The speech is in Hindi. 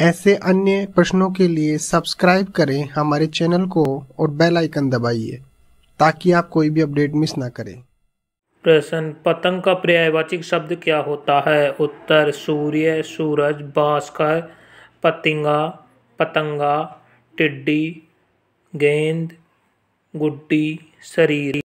ऐसे अन्य प्रश्नों के लिए सब्सक्राइब करें हमारे चैनल को और बेल आइकन दबाइए ताकि आप कोई भी अपडेट मिस ना करें प्रश्न पतंग का पर्यायवाचक शब्द क्या होता है उत्तर सूर्य सूरज भास्कर पतिंगा पतंगा टिड्डी गेंद गुड्डी शरीर